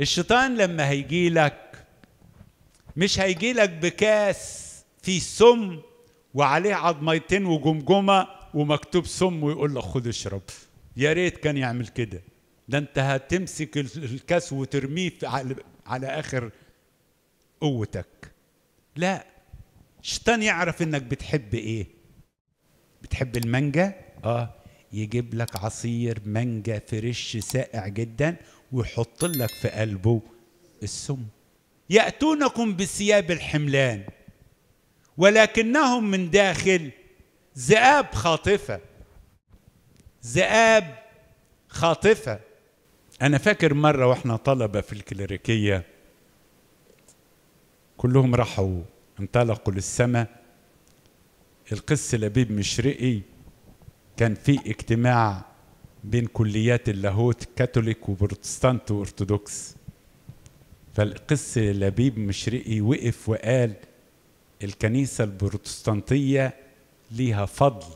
الشيطان لما هيجي لك مش هيجي لك بكاس فيه سم وعليه عضميتين وجمجمه ومكتوب سم ويقول لك خد اشرب يا ريت كان يعمل كده ده انت هتمسك الكاس وترميه على, على اخر قوتك لا الشيطان يعرف انك بتحب ايه بتحب المانجا اه يجيب لك عصير مانجا فريش ساقع جدا ويحط لك في قلبه السم يأتونكم بثياب الحملان ولكنهم من داخل ذئاب خاطفة ذئاب خاطفة أنا فاكر مرة وإحنا طلبة في الكليريكية كلهم راحوا انطلقوا للسماء القس لبيب مشرقي كان في اجتماع بين كليات اللاهوت كاثوليك وبروتستانت وارثوذكس فالقس لبيب مشرقي وقف وقال الكنيسة البروتستانتية ليها فضل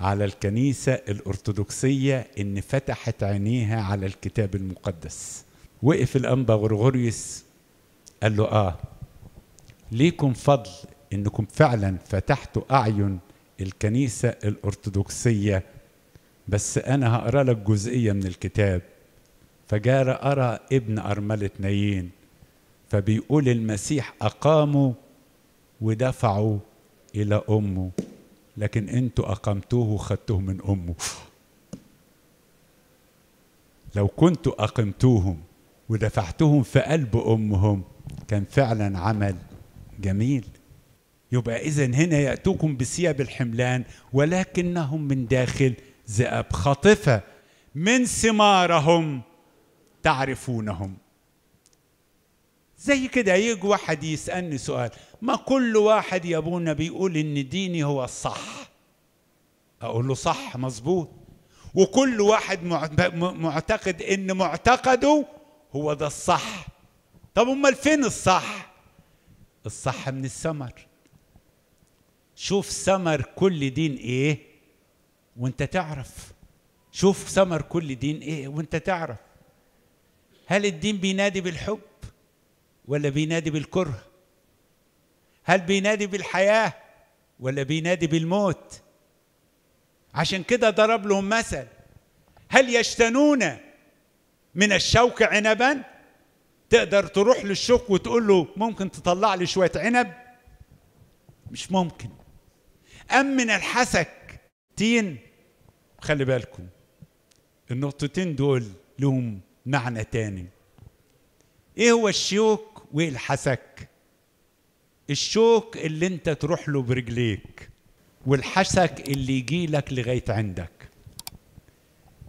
على الكنيسة الأرثوذكسية إن فتحت عينيها على الكتاب المقدس وقف الأنبا غرغوريوس قال له آه ليكم فضل إنكم فعلا فتحتوا أعين الكنيسة الأرثوذكسية بس أنا هقرأ لك جزئية من الكتاب فجار أرى ابن أرملة نايين فبيقول المسيح اقامه ودفعه إلى أمه لكن أنتوا أقمتوه وخدتوه من أمه لو كنتوا أقمتوهم ودفعتهم في قلب أمهم كان فعلا عمل جميل يبقى إذا هنا يأتوكم بثياب الحملان ولكنهم من داخل ذئاب خاطفة من ثمارهم تعرفونهم زي كده يجي واحد يسألني سؤال ما كل واحد يا ابونا بيقول ان ديني هو الصح اقول له صح مظبوط وكل واحد معتقد ان معتقده هو ده الصح طب امال فين الصح الصح من الثمر شوف ثمر كل دين ايه وانت تعرف شوف ثمر كل دين ايه وانت تعرف هل الدين بينادي بالحب ولا بينادي بالكره هل بينادي بالحياه ولا بينادي بالموت عشان كده ضرب لهم مثل هل يشتنون من الشوك عنبا تقدر تروح للشوك وتقول له ممكن تطلع لي شويه عنب مش ممكن ام من الحسك تين خلي بالكم النقطتين دول لهم معنى تاني ايه هو الشوك وايه الحسك الشوك اللي انت تروح له برجليك والحسك اللي يجي لك لغايه عندك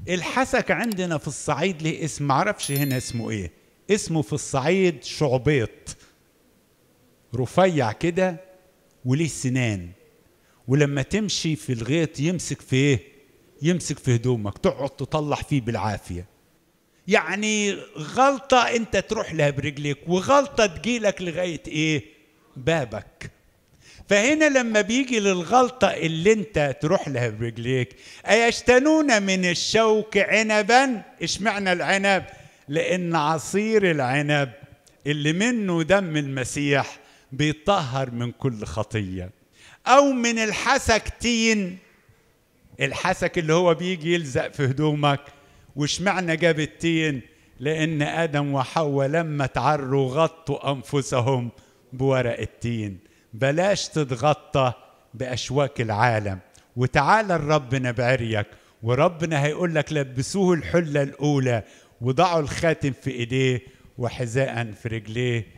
الحسك عندنا في الصعيد ليه اسم معرفش هنا اسمه ايه اسمه في الصعيد شعبيط رفيع كده وليه سنان ولما تمشي في الغيط يمسك في ايه يمسك في هدومك تقعد تطلع فيه بالعافيه يعني غلطه انت تروح لها برجليك وغلطه تجيلك لغايه ايه بابك فهنا لما بيجي للغلطة اللي انت تروح لها برجليك أيشتنون من الشوك عنبا اشمعنى العنب لأن عصير العنب اللي منه دم المسيح بيطهر من كل خطية أو من الحسك تين الحسك اللي هو بيجي يلزق في هدومك واشمعنى جاب التين لأن آدم وحواء لما اتعروا غطوا أنفسهم بورق التين بلاش تتغطى بأشواك العالم وتعالى لربنا بعريك وربنا هيقول لك لبسوه الحلة الأولى وضعوا الخاتم في إيديه وحذاء في رجليه